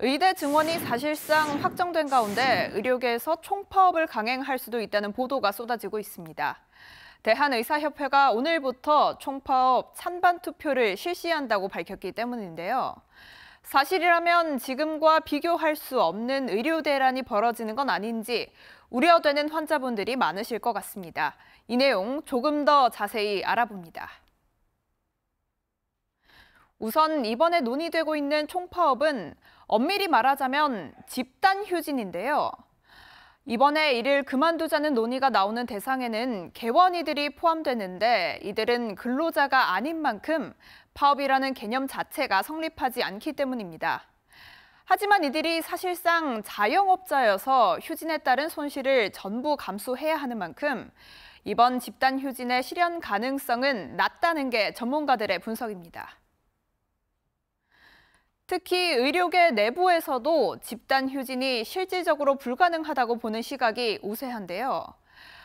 의대 증원이 사실상 확정된 가운데 의료계에서 총파업을 강행할 수도 있다는 보도가 쏟아지고 있습니다. 대한의사협회가 오늘부터 총파업 찬반 투표를 실시한다고 밝혔기 때문인데요. 사실이라면 지금과 비교할 수 없는 의료 대란이 벌어지는 건 아닌지 우려되는 환자분들이 많으실 것 같습니다. 이 내용 조금 더 자세히 알아봅니다. 우선 이번에 논의되고 있는 총파업은 엄밀히 말하자면 집단 휴진인데요. 이번에 일을 그만두자는 논의가 나오는 대상에는 개원이들이 포함되는데 이들은 근로자가 아닌 만큼 파업이라는 개념 자체가 성립하지 않기 때문입니다. 하지만 이들이 사실상 자영업자여서 휴진에 따른 손실을 전부 감수해야 하는 만큼 이번 집단 휴진의 실현 가능성은 낮다는 게 전문가들의 분석입니다. 특히 의료계 내부에서도 집단 휴진이 실질적으로 불가능하다고 보는 시각이 우세한데요.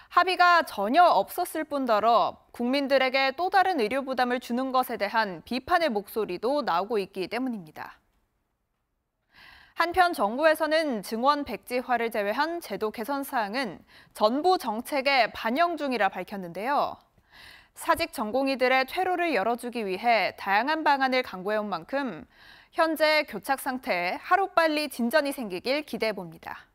합의가 전혀 없었을 뿐더러 국민들에게 또 다른 의료 부담을 주는 것에 대한 비판의 목소리도 나오고 있기 때문입니다. 한편 정부에서는 증원 백지화를 제외한 제도 개선 사항은 전부 정책에 반영 중이라 밝혔는데요. 사직 전공의들의 퇴로를 열어주기 위해 다양한 방안을 강구해온 만큼 현재 교착 상태에 하루빨리 진전이 생기길 기대해 봅니다.